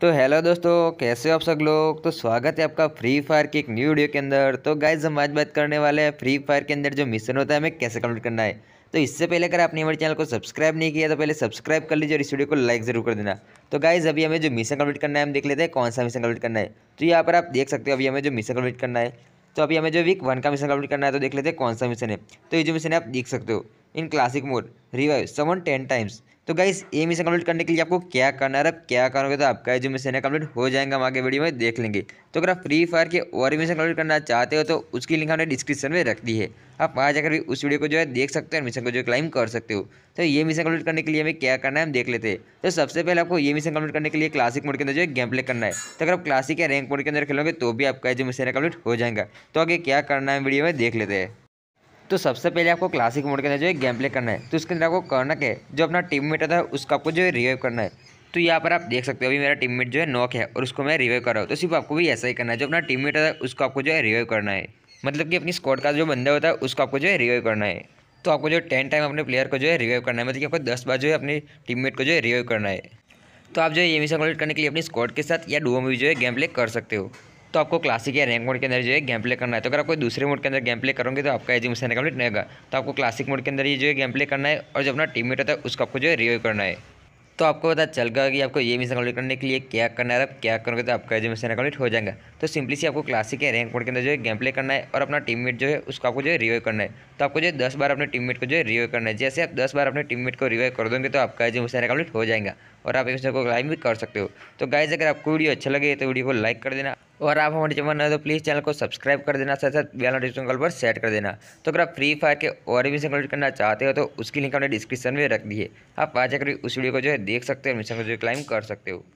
तो हेलो दोस्तों कैसे हो आप सब लोग तो स्वागत है आपका फ्री फायर की एक न्यू वीडियो के अंदर तो गाइज हम आज बात करने वाले हैं फ्री फायर के अंदर जो मिशन होता है हमें कैसे कंप्लीट करना है तो इससे पहले अगर आपने हमारे चैनल को सब्सक्राइब नहीं किया तो पहले सब्सक्राइब कर लीजिए और इस वीडियो को लाइक जरूर कर देना तो गाइज अभी हमें जो मिशन कंप्लीट करना है हम देख लेते हैं कौन सा मिशन कंप्लीट करना है तो यहाँ पर आप देख सकते हो अभी हमें जो मिशन कंप्लीट करना है तो अभी हमें जो वीक वन का मिशन कंप्लीट करना है तो देख लेते हैं कौन सा मिशन है तो ये जो मिशन है आप देख सकते हो in classic mode revive summon ten times तो गाइस ये मिशन कंप्लीट करने के लिए आपको क्या करना है अब क्या करोगे तो आपका जो मिशन है कंप्लीट हो जाएगा हम आगे वीडियो में देख लेंगे तो अगर आप फ्री फायर के और भी मिशन कंप्लीट करना चाहते हो तो उसकी लिंक हमने डिस्क्रिप्शन में रख दी है आप वहाँ जाकर भी उस वीडियो को जो है देख सकते हो और मिशन को जो क्लाइम कर सकते हो तो ये मिशन कंप्लीट करने के लिए हमें क्या करना है हम देख लेते हैं तो सबसे पहले आपको ये मिशन कंप्लीट करने के लिए क्लासिक मोड के अंदर जो है गेम प्ले करना है तो अगर आप क्लासिक या रैंक मोड के अंदर खेलोगे तो भी आपका जो मिशन है कंप्लीट हो जाएगा तो आगे क्या करना है वीडियो में देख लेते हैं तो सबसे पहले आपको क्लासिक मोड के अंदर जो है गेम प्ले करना है तो उसके अंदर आपको कर्नक है जो अपना टीम मेट आता है उसका आपको जो है रिवाइव करना है तो यहाँ पर आप देख सकते हो अभी मेरा टीम मेट जो है नॉक है और उसको मैं रिवाइव कर रहा हूँ तो सिर्फ आपको भी ऐसा ही करना है जो अपना टीम मेट है उसको आपको जो है रिवाइव करना है मतलब कि अपनी स्कॉट का जो बंदा होता है उसको आपको जो है रिवाइव करना है तो आपको जो टेन टाइम अपने प्लेयर को जो है रिवाइव करना है मतलब कि आपको दस बार जो है अपने मेट को जो है रिवाइव करना है तो आप जो है ये मिशन कंप्लीट करने के लिए अपनी स्कॉट के साथ या डुओ में भी जो है गेम प्ले कर सकते हो तो आपको क्लासिक या रैंक मोड के अंदर जो है गेम प्ले करना है तो अगर आप कोई दूसरे मोड के अंदर गेम प्ले करोगे तो आपका एजुमेशन मिशन नहीं होगा तो आपको क्लासिक मोड के अंदर ये जो है गेम प्ले करना है और जो अपना टीम मेट होता है उसको आपको जो है रिव्यू करना है तो आपको पता चल गया कि आपको ये मिशन कम्प्लीट करने के लिए क्या करना है आप क्या करोगे तो आपका जो मिशन हो जाएगा तो सिंपली से आपको क्लासिक या रैंक मोड के अंदर जो है गेम प्ले करना है और अपना टीम मेट जो है उसको आपको जो है रिव्यू करना है तो आपको जो है दस बार अपने मेट को जो है रिव्यू करना है जैसे आप दस बार अपने टीम मेट को रिव्यू कर दोगे तो आपका एजुमेशन मिशन हो जाएगा और आप इस मिशन को क्लाइम भी कर सकते हो तो गाइज अगर आपको वीडियो अच्छा लगे तो वीडियो को लाइक कर देना और आप हमारे चैनल नए तो प्लीज़ चैनल को सब्सक्राइब कर देना साथ साथ बेल नोटिफिकेशन कॉल पर सेट कर देना तो अगर आप फ्री फायर के और भी संकलित करना चाहते हो तो उसकी लिंक हमने डिस्क्रिप्शन में रख दी है आप आ जाकर उस वीडियो को जो है देख सकते हो और मिशन को जो क्लाइम कर सकते हो